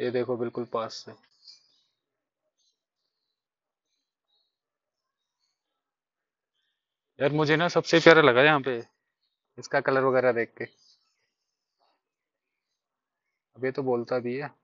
ये देखो बिल्कुल पास से यार मुझे ना सबसे प्यारा लगा यहाँ पे इसका कलर वगैरह देख के अब ये तो बोलता भी है